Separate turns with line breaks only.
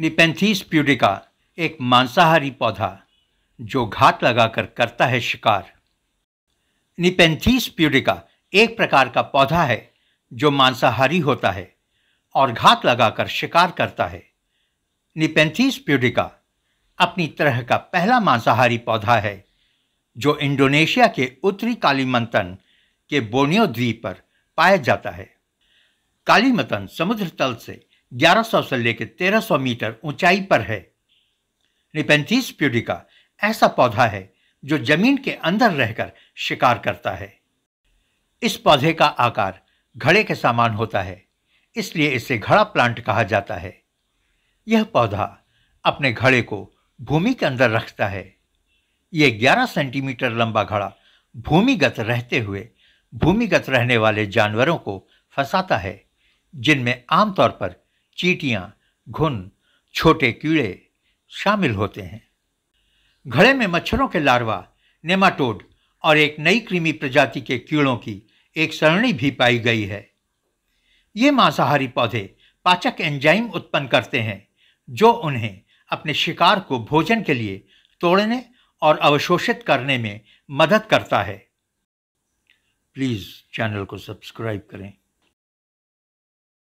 निपेंथीस pudica एक मांसाहारी पौधा जो घात लगाकर करता है शिकार निपेंथीस प्यूडिका एक प्रकार का पौधा है जो मांसाहारी होता है और घात लगाकर शिकार करता है निपेंथीस प्यूडिका अपनी तरह का पहला मांसाहारी पौधा है जो इंडोनेशिया के उत्तरी कालीमंतन के बोनियो द्वीप पर पाया जाता है कालीमतन समुद्र तल से 1100 से लेकर 1300 मीटर ऊंचाई पर है निपेंथिस प्यूडिका ऐसा पौधा है जो जमीन के अंदर रहकर शिकार करता है इस पौधे का आकार घड़े के समान होता है इसलिए इसे घड़ा प्लांट कहा जाता है यह पौधा अपने घड़े को भूमि के अंदर रखता है यह 11 सेंटीमीटर लंबा घड़ा भूमिगत रहते हुए भूमिगत रहने वाले जानवरों को फंसाता है जिनमें आमतौर पर चीटियाँ घुन छोटे कीड़े शामिल होते हैं घड़े में मच्छरों के लार्वा नेमाटोड और एक नई कृमि प्रजाति के कीड़ों की एक सरणी भी पाई गई है ये मांसाहारी पौधे पाचक एंजाइम उत्पन्न करते हैं जो उन्हें अपने शिकार को भोजन के लिए तोड़ने और अवशोषित करने में मदद करता है प्लीज़ चैनल को सब्सक्राइब करें